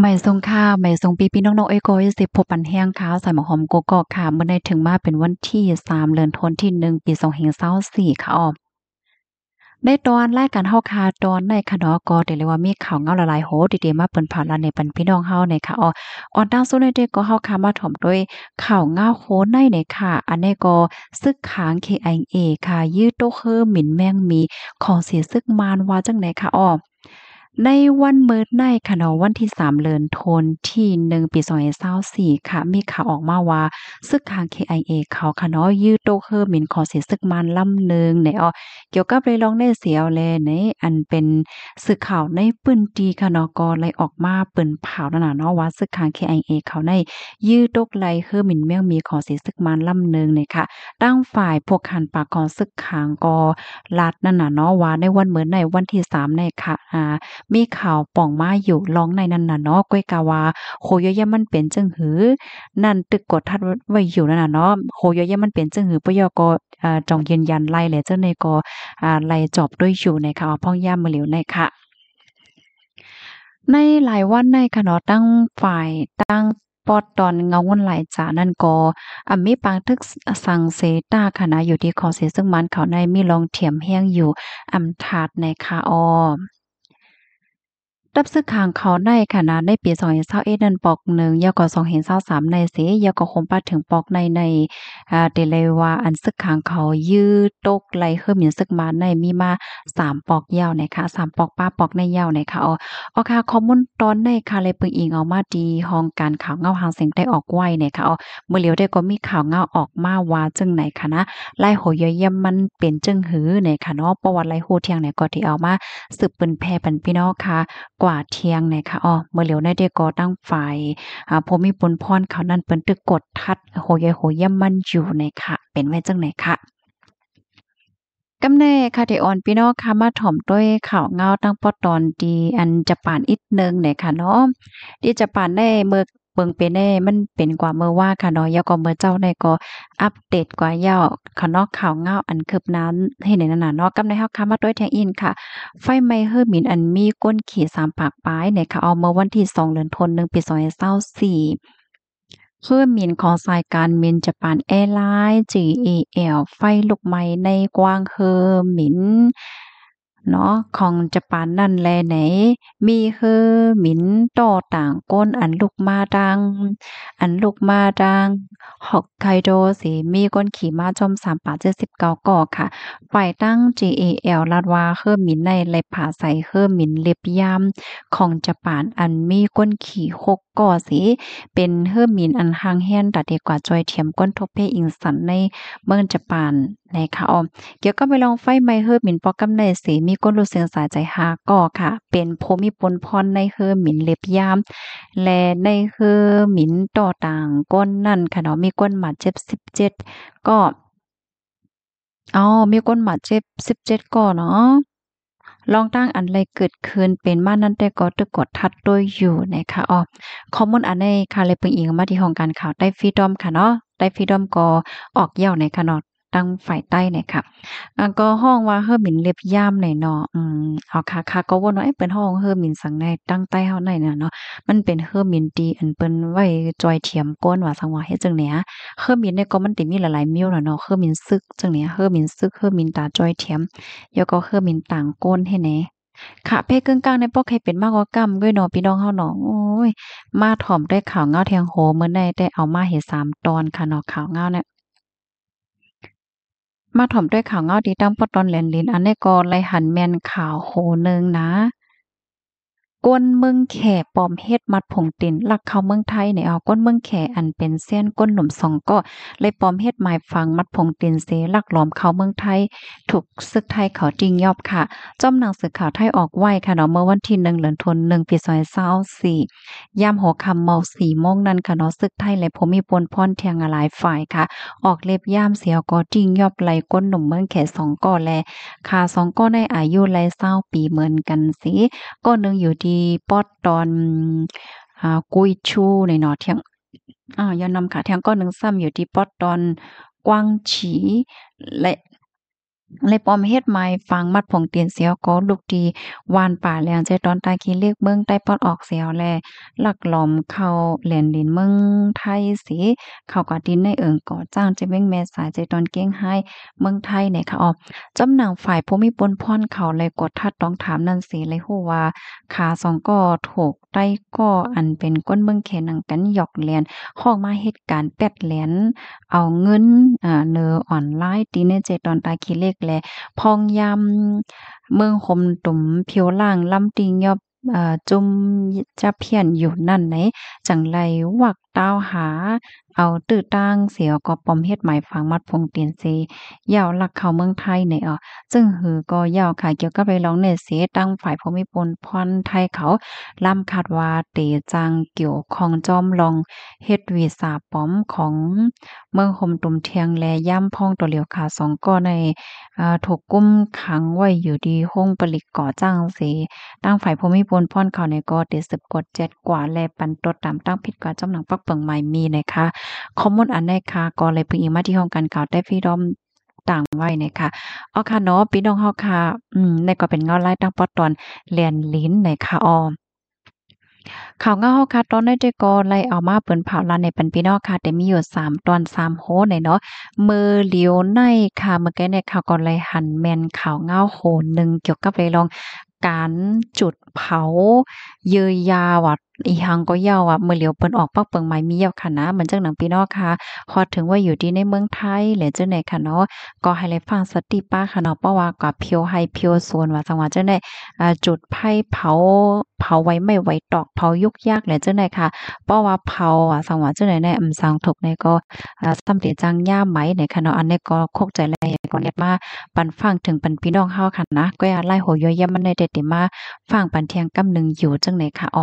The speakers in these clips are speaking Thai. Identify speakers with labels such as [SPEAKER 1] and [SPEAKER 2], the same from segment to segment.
[SPEAKER 1] ไม่ทรงข้าไม่ทรงปีพี่น้องๆเอ้ยก็สิพบปันแห้งข้าวใส่หมอหอมโกกอกค่ะเมื่อได้ถึงมาเป็นวันที่สามเลือนทนที่หนึ่งปีสองเฮงเศร้าสี่ค่ะออมในตอนรกการเฮาคาตอนในคณะกอเดลว่ามีข่าวเงาละลายโหดีๆมาเปินผ่านละในปันพี่น้องเฮาในค่ะออออนั้งสู้ในเด็กก็เฮาคามาถมด้วยข่าวเงาโหในในค่ะอันนี้ก็ซึกขางเคอเอค่ะยืดโตเฮอหมิ่นแมงมี ของเสียซึกมานว่าจังไหนค่ะออในวันเมิดในค่ะนาวันที่สามเลือนทนที่หนึ่งปีสองพันสี่ค่ะ มีข่าวออกมาว่าซึกทาง KIA เขาค่เนาะยืดโตเคอร์มินขอเสียซึกมันล่ำหนึ่งในอ๋อเกี่ยวกับเรยลองในเสียวเลยในอันเป็นซึกข่าวในปืนตีค่ะนอก็เลยออกมาปืนเผาหนาเนาะว่าซึกทาง KIA เขาในยืดโตกไลเคอร์มินเมี่ยงมีขอเสียซึกมันล่ำหนึ่งเนี่ยค่ะตั้งฝ่ายพวกขันปากกอซึกขางกอลัดนั่นน่ะเนาะว่าในวันเมิดในวันที่สามในค่ะอ่ามีข่าวป่องมาอยู่ร้องในนั้นน่ะเนาะก้อยกาวาโคยยะมันเป็นจึงหือ นั่นตึกกดทัดไว้อยู่นั่นน่ะเนาะโคยยะมันเป็นจึงหือปยกอ่จองยืนยันไล่แหละเจ้าในกออาไล่จบด้วยอยู่ในข่าวพ่องย่ามาเหลียวในค่ะ ในหลายวันในคณะตั้งฝ่ายตั้งปอดตอนเงาวนหลายจานั่นก็อ่มีปางทึกสั่งเซตาคณะอยู่ที่คอเสซึ่งมันเขาในมีลองเถียมแห้งอยู่อำถาดในคาออรับซื้อขางเขาในขาะในปีสองเห็นเศร้าเอ็ดนันปอกหนึ่งยาวกว่างเห็นเศร้าสามในเสียยาวกว่าคมปาถึงปอกในในเดเลวาอันซึกขางเขายืดตกไหลเฮือมหยินซึกมาในมีมาสามปอกยาวนะคะมปอกป้าปอกในยาวนะคะอ๋ออค่ะคอมุนตอนในค่ะเลยปึงอิงเอามาดีห้องการข่าวเงาหางเสียงได้ออกไวในะคะเอาอเมื่อเลียวได้ก็มีข่าวเงาออกมาว่าจึงไหนค่ะนะไล่โหยย่ำมันเป็นจึงหือในคคะเนาะประวัติไล่โหเทียงไหนก็ที่เอามาสืบปืนแพ่ปันพี่น้องค่ะว่าเทียงในค่ะอ๋อเมื่อเหลียวในเดกอตั้งฝ่ายอ่าผมมีปนพรเขา นั่นเปิ้นตึกกดทัดโหยโหย่ำมันอยู่ในค่ะเป็นไว้จังไหนค่ะกำเนค่ะเดออนพี่น้องค่ะมาถ่อมด้วยข่าวเงาตั้งปอตอนดีอันจะป่านอีกนึงเนี่ยค่ะเนาะที่จะป่านได้เมื่อเบิงเป็นแน่ มันเป็นกว่าเมื่อว่าค่ะเนาะยากอเมื่อเจ้าในก็อัปเดตกว่าเยาขานอกข่าวเงาอันคืบนั้นให้ในนั้นเนาะกำในเฮาค่ะมาด้วยแทงอินค่ะ ไฟไหม้เฮือหมินอันมีก้นขีดสามปากปลายในค่ะเอาเมื่อวันที่สองเดือนธันวาคมปีสองพันเศร้าสี่เพื่อมีนของสายการมินจปานแอร์ไลน์ GAL ไฟลุกไหม้ในกวางเฮอหมินเนาะ ของจะปานนั่นแลไหน มีเฮอหมินต่อต่างก้นอันลูกมาดัง อันลูกมาดังฮอกไกโดสีมีก้นขี่มาจอมสามป่าเจ็ดสิบเก้าก่อค่ะฝ่ายตั้ง GAL ลาดวา เฮอหมินในเลยผ่าใส่เฮอหมินเล็บยำของจะปานอันมีก้นขี่หกก่อสี เป็นเฮอหมินอันหางแฮนตัดดีกว่าจอยเทียมก้นทบเพอิงสันในเมืองจะปานนะคะอมเกี่ยวกับไปลองไฟไม้เฮอร์มินปอกกำเนิดสีมีก้นรู้เสียงสายใจหาก่อค่ะ เป็นโพมีปนพรในเฮอร์มินเล็บยามและในเฮอร์มินต่อต่างก้นนั่นค่ะเนาะมีก้นหมัดเจ็บสิบเจ็ดก็อ๋อมีก้นหมัดเจ็บสิบเจ็ดก่อเนาะลองตั้งอันไรเกิดขึ้นเป็นมานั้นแต่ก็ตึกกดทัดด้วยอยู่นะคะอ๋อข้อมูลอันในคาะเลเป็งอิงมาที่ห้องการข่าวได้ฟีดอมค่ะเนาะได้ฟีดอมก็ออกเย่าในขนาดตั้งฝ่ายใต้เนี่ยค่ะอันก็ห้องว่าเฮอร์มินเล็บย่ามในอเนาะอืมเอาค่ะค่ะก็ว่าเนาะเป็นห้องเฮอร์มินสังในตั้งใต้เฮาในเนาะ มันเป็นเฮอร์มินดีอันเป็นไว้จอยเทียมก้นว่าสังว่าเฮ็ดจังเนี้ย เฮอร์มินเนี่ยก็มันติมีหลายๆมิ้วเนาะ เฮอร์มินซึกจังเนี้ยเฮอร์มินซึกเฮอร์มินตาจอยเทียมแล้วก็เฮอร์มินต่างก้นให้เน่ค่ะ เพ่กึ่งกลางในปอกใครเป็นมากกว่ากรรมด้วยเนาะพี่น้องเฮาเนาะ โอ้ย มาถ่อมได้ข่าวเงาเทียงโหเมื่อในได้เอามาเห็ดสามตอนค่ะเนาะข่าวเงาเนี่ยมาถ่อมด้วยข่าวเงาดีตั้งปตอนแหลนลินอันนี้ก็ไลหันแมนข่าวโหนึงนะก้นเมืองแข่ปอมเฮ็ดมัดผงตินลักเข้าเมืองไทยในเอาก้นเมืองแข่อันเป็นเส้นก้นหนุ่มสองก็เลยปอมเฮ็ดหมายฟังมัดผงตินเสลักหลอมเข้าเมืองไทยถูกซึกไทยเขาจริงยอบค่ะจอมหนังสือข่าวไทยออกไว้ค่ะเนาะเมื่อวันที่หนึ่งเหลือนทนหนึ่งปีซอยเศร้าสี่ยามหัวคำเมาสี่โมงนั้นค่ะเนาะซึกไทยและผมมีปนพรนเทียงหลายฝ่ายค่ะ ออกเล็บย่ามเสียวก็จริงยอบไหลก้นหนุ่มเมืองแข่สองก่อแลค่ะสองก่อในอายุไหลเศร้าปีเหมือนกันสิก้นหนึ่งอยู่ดีปอดตอนอ่ากุยชูในนอเทียงอ่ายอนนำาค่ะเทียงก้อนหนึ่งซ้ำอยู่ที่ปอดตอนกวางฉี และเลยปอมเฮ็ดไม้ฟังมัดผงเตียนเสียวก็ลูกดีวานป่าแลงใจตอนตายคีเลือกเมืองใต้ปอดออกเสียวแลหลักหลอมเข้าแหลนดินเมืองไทยสีเข้ากวดินในเอิงก่อจ้างจะเว้งแม่สายใจตอนเก้งให้เมืองไทยในี่ค่ะออกจำหนังฝ่ายผู้มีปนพ่อนเขาเลยกดทัดต้องถามนั่นสีเลยฮู้ว่าขาสองก็ถูกใต้ก็อันเป็นก้นเมืองเขนังกันหยอกเลียนห้องมาเหตุการณ์แปดเหรียญเอาเงินอ่เนอออนไลน์ดีในใจตอนตายคีเลือกกแลพองยำเมืองขมตุ่มผิวล่างลำติงยอบจุ่มจะเพียนอยู่นั่นไหน จังไรวักต้าหาเอาตื้อตั้งเสียก็ปอมเฮ็ดหมายฝังมัดพงเตียนเซยาวลักเข้าเมืองไทยในอ๋อซึ่งหือก็ยาวค่ะเกี่ยวกับไปร้องเนเสตั้งฝ่ายภูมิพลพรไทยเขาล่ำคาดว่าเตจังเกี่ยวของจอมลองเฮ็ดวีสาปอมของเมืองคมตุมเทียงแลย่ำพองตัวเหลียวค่ะสองก็ในถูกกุ้มขังไว้อยู่ดีห้องปลิกก่อจ้างเส ตั้งฝ่ายภูมิพลพรเขาในก็เตสืบกดเจ็ดกว่าแลปันตดตามตั้งผิดกว่าจอมหนังปักเปิงใหม่มีนะคะข้อมูลอันนหนค่ะก็เลยเพิ่งอีกมาที่ห้องการข่าวได้พี่ดอมต่างไว้นะคะอ๋อค่ะเนาะพี่น้องเฮาค่ะ อืม ในก็เป็นเงาไล่ตั้งปอตอนเรียนลิ้นนะคะออมข่าวเงาเฮาค่ะ ตอนนี้จด้กอไล่เอามาเปิ้นเผาลานในปันพี่น้องค่ะ แต่มีอยู่ 3ตอน3โฮในเนาะมือเหลียวในค่ะเมื่อกี้ในข่าวก่อนไล่หันแมนข่าวเงาโหนึงเกี่ยวกับเรื่องการจุดเผาเยยยาวัดอีหังก็เยาอ่ะเมื่อเหลียวเปิ้นออกปักเปิงไม้มีเยาค่ะนะเหมือนจังหนังปีนอกค่ะฮอดถึงว่าอยู่ที่ในเมืองไทยหรือเจ้าไหนค่ะเนาะ ก็ให้เลยฟังสติป้าค่ะเนาะเพราะว่ากับเพียวให้เพียว่วนว่าจังหวะเจ้าไหนจุดไผ่เผาเผาไว้ไม่ไว้ตอกเผายุกยากเลยเจ้าไหนค่ะเพราะว่าเผาอ่ะสังหวะเจ้าไหนเนี่ยอํมสังถุกในก็สำเร็จจังย่าไหมในค่ะเนาะอันนี้ก็โคกใจแลก่อนเนียมาปันฟังถึงปันพี่น้องเฮาค่ะนะก็อย่าไล่โหยย่ยมันในเด็ดมาฟังปันเทียงกำนึงอยู่จังไหนค่ะอ๋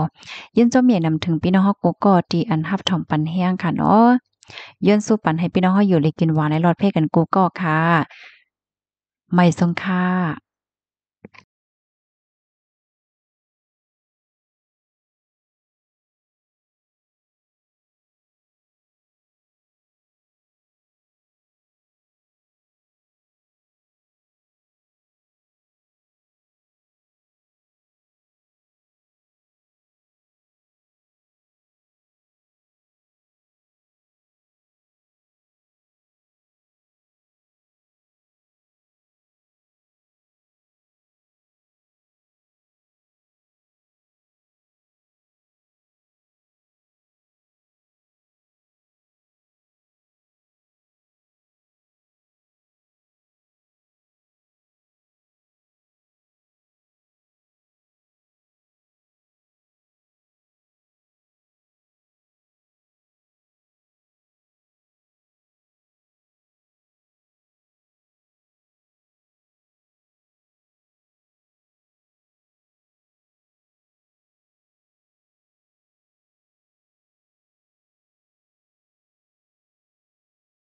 [SPEAKER 1] อินจ้าเมียนำถึงพี่น้องฮอกโกกตีอันฮับถ่อมปันแห้งค่ะเนาะย้อนสู้ปันให้พี่น้องฮออยู่เลยกินหวานในรอดเพ่กันกูก็ค่ะ ไม่สงค่า